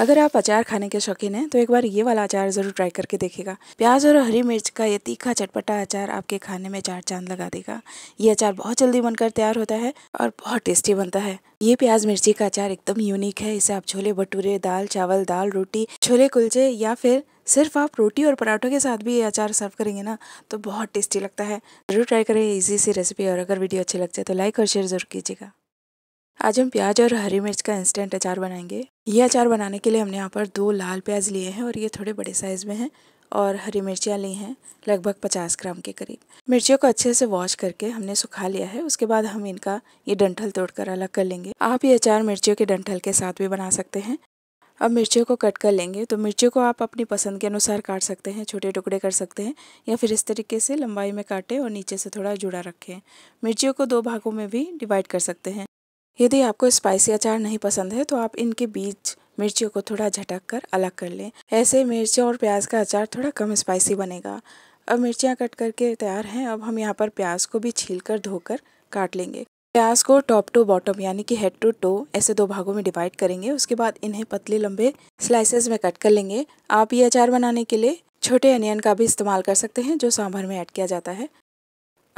अगर आप अचार खाने के शौकीन हैं तो एक बार ये वाला अचार ज़रूर ट्राई करके देखेगा प्याज और हरी मिर्च का ये तीखा चटपटा अचार आपके खाने में चार चांद लगा देगा ये अचार बहुत जल्दी बनकर तैयार होता है और बहुत टेस्टी बनता है ये प्याज मिर्ची का अचार एकदम यूनिक है इसे आप छोले भटूरे दाल चावल दाल रोटी छोले कुलचे या फिर सिर्फ आप रोटी और पराठों के साथ भी ये अचार सर्व करेंगे ना तो बहुत टेस्टी लगता है जरूर ट्राई करें इजी सी रेसिपी और अगर वीडियो अच्छी लगती है तो लाइक और शेयर जरूर कीजिएगा आज हम प्याज और हरी मिर्च का इंस्टेंट अचार बनाएंगे ये अचार बनाने के लिए हमने यहाँ पर दो लाल प्याज लिए हैं और ये थोड़े बड़े साइज़ में हैं और हरी मिर्चियाँ ली हैं लगभग पचास ग्राम के करीब मिर्चियों को अच्छे से वॉश करके हमने सुखा लिया है उसके बाद हम इनका ये डंठल तोड़कर अलग कर लेंगे आप ये अचार मिर्चियों के डंठल के साथ भी बना सकते हैं अब मिर्चियों को कट कर लेंगे तो मिर्चियों को आप अपनी पसंद के अनुसार काट सकते हैं छोटे टुकड़े कर सकते हैं या फिर इस तरीके से लंबाई में काटें और नीचे से थोड़ा जुड़ा रखें मिर्चियों को दो भागों में भी डिवाइड कर सकते हैं यदि आपको स्पाइसी अचार नहीं पसंद है तो आप इनके बीच मिर्चियों को थोड़ा झटक कर अलग कर लें ऐसे मिर्च और प्याज का अचार थोड़ा कम स्पाइसी बनेगा अब मिर्चियाँ कट करके तैयार हैं अब हम यहाँ पर प्याज को भी छील कर धोकर काट लेंगे प्याज को टॉप टू बॉटम यानी कि हेड टू टो ऐसे दो भागों में डिवाइड करेंगे उसके बाद इन्हें पतले लंबे स्लाइसेस में कट कर लेंगे आप ये अचार बनाने के लिए छोटे अनियन का भी इस्तेमाल कर सकते हैं जो सांभर में ऐड किया जाता है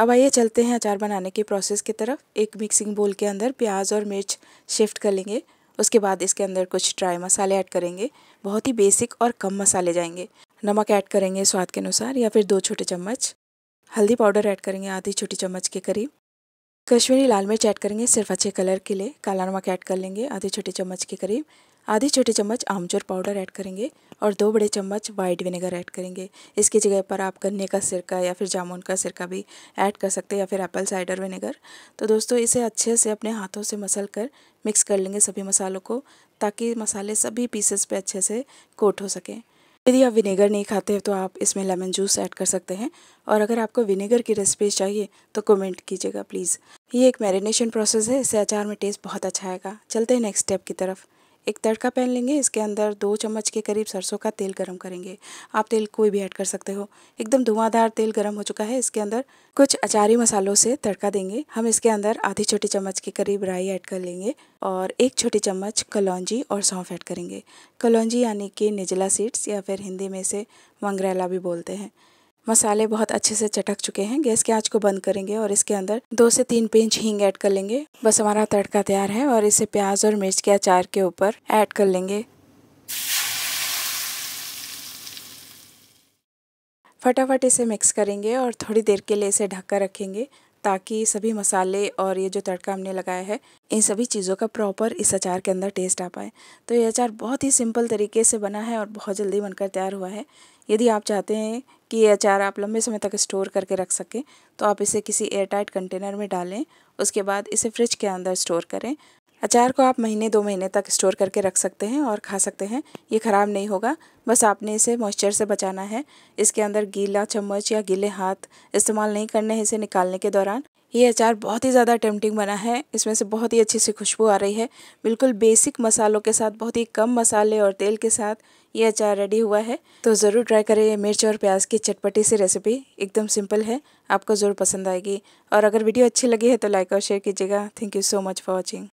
अब आइए चलते हैं अचार बनाने के प्रोसेस की तरफ एक मिक्सिंग बोल के अंदर प्याज और मिर्च शिफ्ट कर लेंगे उसके बाद इसके अंदर कुछ ड्राई मसाले ऐड करेंगे बहुत ही बेसिक और कम मसाले जाएंगे नमक ऐड करेंगे स्वाद के अनुसार या फिर दो छोटे चम्मच हल्दी पाउडर ऐड करेंगे आधी छोटी चम्मच के करीब कश्मीरी लाल मिर्च ऐड करेंगे सिर्फ अच्छे कलर के लिए काला नमक ऐड कर लेंगे आधे छोटे चम्मच के करीब आधे छोटे चम्मच आमचूर पाउडर ऐड करेंगे और दो बड़े चम्मच वाइट विनेगर ऐड करेंगे इसकी जगह पर आप गन्ने का सिरका या फिर जामुन का सिरका भी ऐड कर सकते हैं या फिर एप्पल साइडर विनेगर तो दोस्तों इसे अच्छे से अपने हाथों से मसल कर मिक्स कर लेंगे सभी मसालों को ताकि मसाले सभी पीसेस पे अच्छे से कोट हो सकें यदि आप विनेगर नहीं खाते हैं तो आप इसमें लेमन जूस ऐड कर सकते हैं और अगर आपको विनेगर की रेसिपी चाहिए तो कमेंट कीजिएगा प्लीज़ ये एक मैरिनेशन प्रोसेस है इससे अचार में टेस्ट बहुत अच्छा आएगा चलते हैं नेक्स्ट स्टेप की तरफ एक तड़का पैन लेंगे इसके अंदर दो चम्मच के करीब सरसों का तेल गरम करेंगे आप तेल कोई भी ऐड कर सकते हो एकदम धुआंधार तेल गरम हो चुका है इसके अंदर कुछ अचारी मसालों से तड़का देंगे हम इसके अंदर आधी छोटी चम्मच के करीब राई ऐड कर लेंगे और एक छोटी चम्मच कलौजी और सौंफ ऐड करेंगे कलौजी यानी कि निजला सीड्स या फिर हिंदी में से मंगरेला भी बोलते हैं मसाले बहुत अच्छे से चटक चुके हैं गैस के आंच को बंद करेंगे और इसके अंदर दो से तीन पिंच हींग ऐड कर लेंगे बस हमारा तड़का तैयार है और इसे प्याज और मिर्च के अचार के ऊपर ऐड कर लेंगे फटाफट इसे मिक्स करेंगे और थोड़ी देर के लिए इसे ढक कर रखेंगे ताकि सभी मसाले और ये जो तड़का हमने लगाया है इन सभी चीज़ों का प्रॉपर इस अचार के अंदर टेस्ट आ पाए तो ये अचार बहुत ही सिंपल तरीके से बना है और बहुत जल्दी बनकर तैयार हुआ है यदि आप चाहते हैं कि ये अचार आप लंबे समय तक स्टोर करके रख सकें तो आप इसे किसी एयरटाइट कंटेनर में डालें उसके बाद इसे फ्रिज के अंदर स्टोर करें अचार को आप महीने दो महीने तक स्टोर करके रख सकते हैं और खा सकते हैं ये ख़राब नहीं होगा बस आपने इसे मॉइस्चर से बचाना है इसके अंदर गीला चम्मच या गीले हाथ इस्तेमाल नहीं करने हैं इसे निकालने के दौरान ये अचार बहुत ही ज़्यादा टेम्पटिंग बना है इसमें से बहुत ही अच्छी सी खुशबू आ रही है बिल्कुल बेसिक मसालों के साथ बहुत ही कम मसाले और तेल के साथ ये अचार रेडी हुआ है तो ज़रूर ट्राई करें ये मिर्च और प्याज की चटपटी सी रेसिपी एकदम सिंपल है आपको ज़रूर पसंद आएगी और अगर वीडियो अच्छी लगी है तो लाइक और शेयर कीजिएगा thank you so much for watching